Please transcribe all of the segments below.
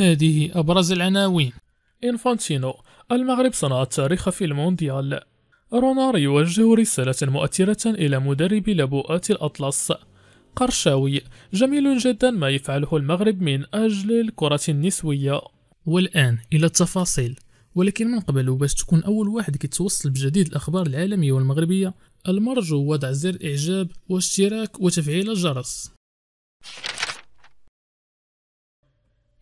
هذه أبرز العناوين إنفانتينو المغرب صنع التاريخ في المونديال رونار يوجه رسالة مؤثرة إلى مدرب لبوءات الأطلس قرشاوي جميل جدا ما يفعله المغرب من أجل الكرة النسوية والآن إلى التفاصيل ولكن من قبل باش تكون أول واحد كيتوصل بجديد الأخبار العالمية والمغربية المرجو وضع زر إعجاب واشتراك وتفعيل الجرس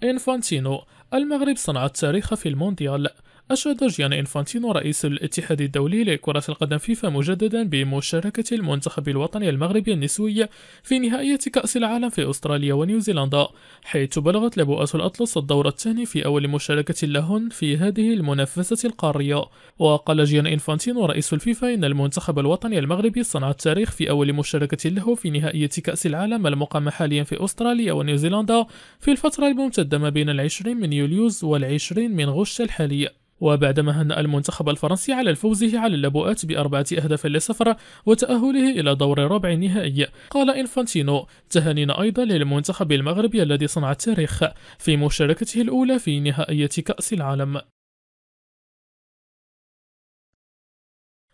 إنفانتينو المغرب صنعت تاريخ في المونديال أشاد جيان إنفانتينو رئيس الاتحاد الدولي لكرة القدم فيفا مجددا بمشاركة المنتخب الوطني المغربي النسوي في نهائية كأس العالم في أستراليا ونيوزيلندا حيث بلغت لبؤات الأطلس الدور الثاني في أول مشاركة لهن في هذه المنافسة القارية وقال جيان إنفانتينو رئيس الفيفا إن المنتخب الوطني المغربي صنع التاريخ في أول مشاركة له في نهائية كأس العالم المقام حاليا في أستراليا ونيوزيلندا في الفترة الممتدة ما بين العشرين من يوليوز والعشرين من غشت الحالي وبعدما هنأ المنتخب الفرنسي على فوزه على اللبؤات بأربعة أهداف لصفر وتأهله إلى دور ربع النهائي قال إنفانتينو تهانينا أيضا للمنتخب المغربي الذي صنع التاريخ في مشاركته الأولى في نهائية كأس العالم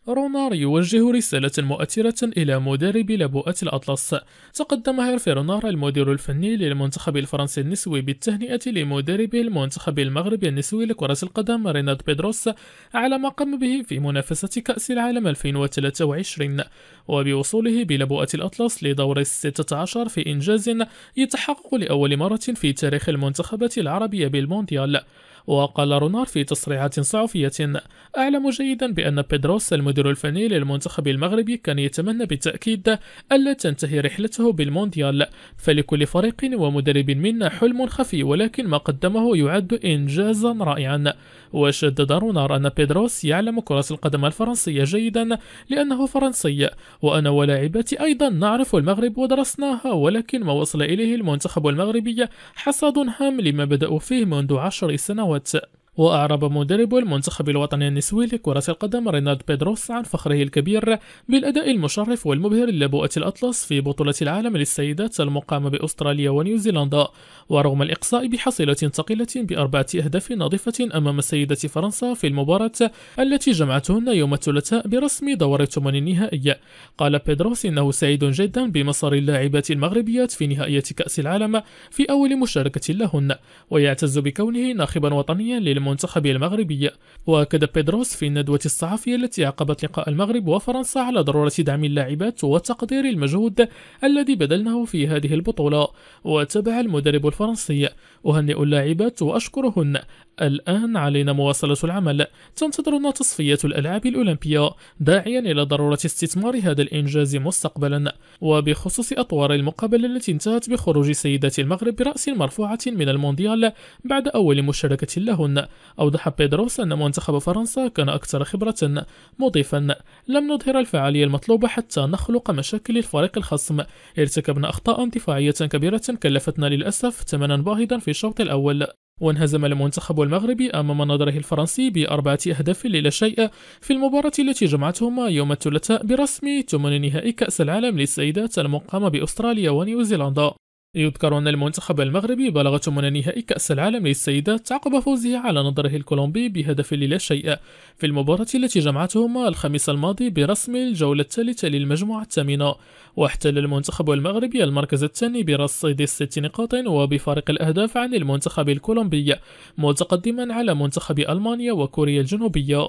رونار يوجه رسالة مؤثرة إلى مدرب لبؤة الأطلس تقدم هيرفي رونار المدير الفني للمنتخب الفرنسي النسوي بالتهنئة لمدرب المنتخب المغربي النسوي لكرة القدم رينات بيدروس على ما قام به في منافسة كأس العالم 2023 وبوصوله بلبؤة الأطلس لدور الستة عشر في إنجاز يتحقق لأول مرة في تاريخ المنتخبات العربية بالمونديال وقال رونار في تصريحات صحفية أعلم جيدا بأن بيدروس المدير الفني للمنتخب المغربي كان يتمنى بالتأكيد ألا تنتهي رحلته بالمونديال فلكل فريق ومدرب منا حلم خفي ولكن ما قدمه يعد إنجازا رائعا وشدد رونار أن بيدروس يعلم كرة القدم الفرنسية جيدا لأنه فرنسي وأنا ولاعبتي أيضا نعرف المغرب ودرسناها ولكن ما وصل إليه المنتخب المغربي حصاد هام لما بدأوا فيه منذ عشر سنوات what's up? وأعرب مدرب المنتخب الوطني النسوي لكرة القدم رينالد بيدروس عن فخره الكبير بالأداء المشرف والمبهر لبؤة الأطلس في بطولة العالم للسيدات المقامة بأستراليا ونيوزيلندا ورغم الإقصاء بحصيلة ثقيلة بأربعة أهداف نظيفة أمام سيدة فرنسا في المباراة التي جمعتهن يوم الثلاثاء برسم دور الثمن النهائي قال بيدروس إنه سعيد جدا بمصار اللاعبات المغربيات في نهائية كأس العالم في أول مشاركة لهن ويعتز بكونه ناخبا وطنيا للم المنتخب المغربي وأكد بيدروس في الندوة الصحفية التي عقبت لقاء المغرب وفرنسا على ضرورة دعم اللاعبات وتقدير المجهود الذي بذلناه في هذه البطولة وتبع المدرب الفرنسي أهنئ اللاعبات وأشكرهن الآن علينا مواصلة العمل تنتظرنا تصفية الألعاب الأولمبية داعيا إلى ضرورة استثمار هذا الإنجاز مستقبلا وبخصوص أطوار المقابلة التي انتهت بخروج سيدات المغرب برأس مرفوعة من المونديال بعد أول مشاركة لهن أوضح بيدروس أن منتخب فرنسا كان أكثر خبرة مضيفا لم نظهر الفعالية المطلوبة حتى نخلق مشاكل للفريق الخصم ارتكبنا أخطاء دفاعية كبيرة كلفتنا للأسف ثمنا باهظا في الشوط الأول وانهزم المنتخب المغربي أمام نظره الفرنسي بأربعة أهداف للا شيء في المباراة التي جمعتهما يوم الثلاثاء برسم ثمن نهائي كأس العالم للسيدات المقام بأستراليا ونيوزيلندا يذكر أن المنتخب المغربي بلغ ثمن نهائي كأس العالم للسيدات عقب فوزه على نظره الكولومبي بهدف للا شيء في المباراة التي جمعتهما الخميس الماضي برسم الجولة الثالثة للمجموعة الثامنة واحتل المنتخب المغربي المركز الثاني برصيد ست نقاط وبفارق الأهداف عن المنتخب الكولومبي متقدما على منتخب ألمانيا وكوريا الجنوبية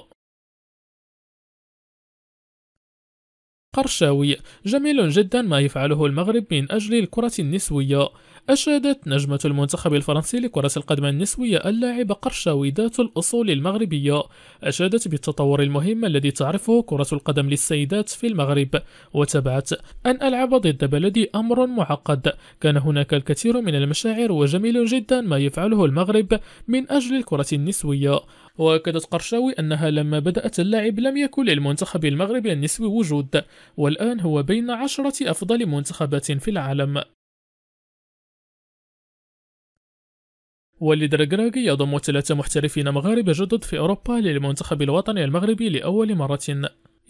قرشاوي جميل جدا ما يفعله المغرب من أجل الكرة النسوية أشادت نجمة المنتخب الفرنسي لكرة القدم النسوية اللاعبة قرشاوي ذات الأصول المغربية أشادت بالتطور المهم الذي تعرفه كرة القدم للسيدات في المغرب وتبعت أن ألعب ضد بلدي أمر معقد كان هناك الكثير من المشاعر وجميل جدا ما يفعله المغرب من أجل الكرة النسوية وأكدت قرشاوي أنها لما بدأت اللعب لم يكن للمنتخب المغربي النسوي وجود والآن هو بين عشرة أفضل منتخبات في العالم وليد رجراجي يضم ثلاثة محترفين مغاربة جدد في أوروبا للمنتخب الوطني المغربي لأول مرة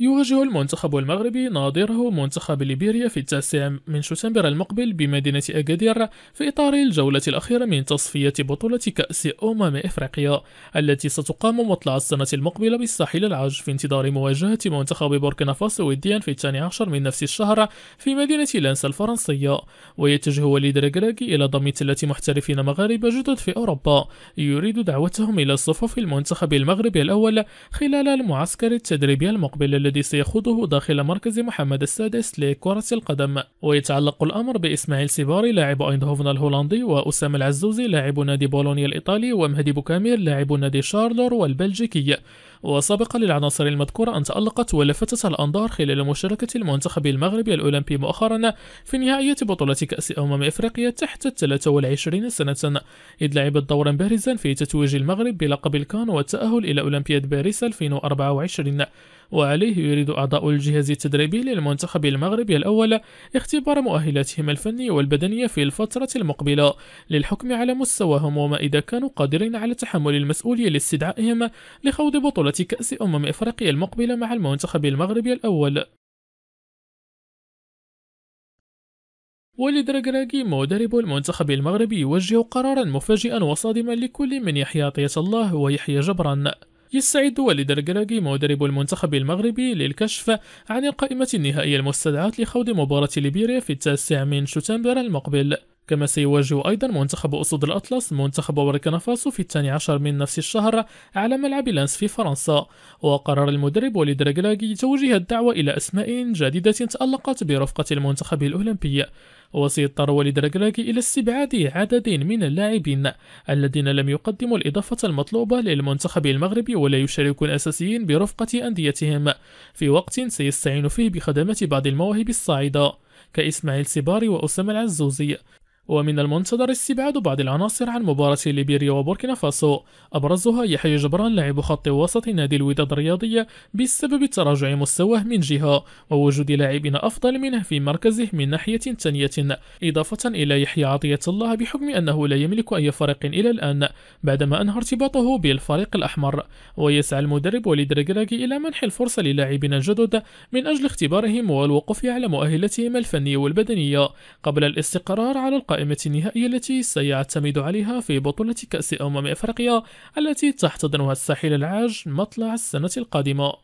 يواجه المنتخب المغربي ناظره منتخب ليبيريا في التاسع من شتنبر المقبل بمدينة أكادير في إطار الجولة الأخيرة من تصفية بطولة كأس أمم إفريقيا التي ستقام مطلع السنة المقبلة بالساحل العاج في انتظار مواجهة منتخب بوركينا فاسو وديا في الثاني عشر من نفس الشهر في مدينة لانس الفرنسية ويتجه وليد ركراكي إلى ضم ثلاث محترفين مغاربة جدد في أوروبا يريد دعوتهم إلى صفوف المنتخب المغربي الأول خلال المعسكر التدريبي المقبل الذي سيخوضه داخل مركز محمد السادس لكرة القدم ويتعلق الأمر بإسماعيل سيباري لاعب أيندهوفن الهولندي وأسامة العزوزي لاعب نادي بولونيا الإيطالي ومهدي بوكامير لاعب نادي شارلور والبلجيكي وسبق للعناصر المذكورة أن تألقت ولفتت الأنظار خلال مشاركة المنتخب المغربي الأولمبي مؤخرا في نهائية بطولة كأس أمم إفريقيا تحت 23 سنة إذ لعبت دورا بارزا في تتويج المغرب بلقب الكان والتأهل إلى أولمبياد باريس 2024 وعليه يريد أعضاء الجهاز التدريبي للمنتخب المغربي الأول اختبار مؤهلاتهم الفنية والبدنية في الفترة المقبلة للحكم على مستواهم وما إذا كانوا قادرين على تحمل المسؤولية لاستدعائهم لخوض بطولة كأس أمم إفريقيا المقبلة مع المنتخب المغربي الأول وليد ركراكي مدرب المنتخب المغربي يوجه قرارا مفاجئا وصادما لكل من يحيى عطية الله ويحيى جبران يستعد وليد القراقي مدرب المنتخب المغربي للكشف عن القائمة النهائية المستدعاة لخوض مباراة ليبيريا في التاسع من شتنبر المقبل كما سيواجه أيضا منتخب أسود الأطلس منتخب بوركينا فاسو في الثاني عشر من نفس الشهر على ملعب لانس في فرنسا وقرر المدرب وليد رجلاجي توجيه الدعوة إلى أسماء جديدة تألقت برفقة المنتخب الأولمبي وسيضطر وليد رجلاجي إلى استبعاد عدد من اللاعبين الذين لم يقدموا الإضافة المطلوبة للمنتخب المغربي ولا يشاركون الأساسيين برفقة أنديتهم في وقت سيستعين فيه بخدمات بعض المواهب الصاعدة كإسماعيل سيباري وأسامة العزوزي ومن المنتظر استبعاد بعض العناصر عن مباراة ليبيريا وبوركينا فاسو أبرزها يحيى جبران لاعب خط وسط نادي الوداد الرياضية بسبب تراجع مستواه من جهة ووجود لاعبين أفضل منه في مركزه من ناحية ثانية إضافة إلى يحيى عطية الله بحكم أنه لا يملك أي فريق إلى الآن بعدما أنهى ارتباطه بالفريق الأحمر ويسعى المدرب وليد ركراكي إلى منح الفرصة للاعبين الجدد من أجل اختبارهم والوقوف على مؤهلتهم الفنية والبدنية قبل الاستقرار على القرار القائمة النهائية التي سيعتمد عليها في بطولة كأس أمم أفريقيا التي تحتضنها الساحل العاج مطلع السنة القادمة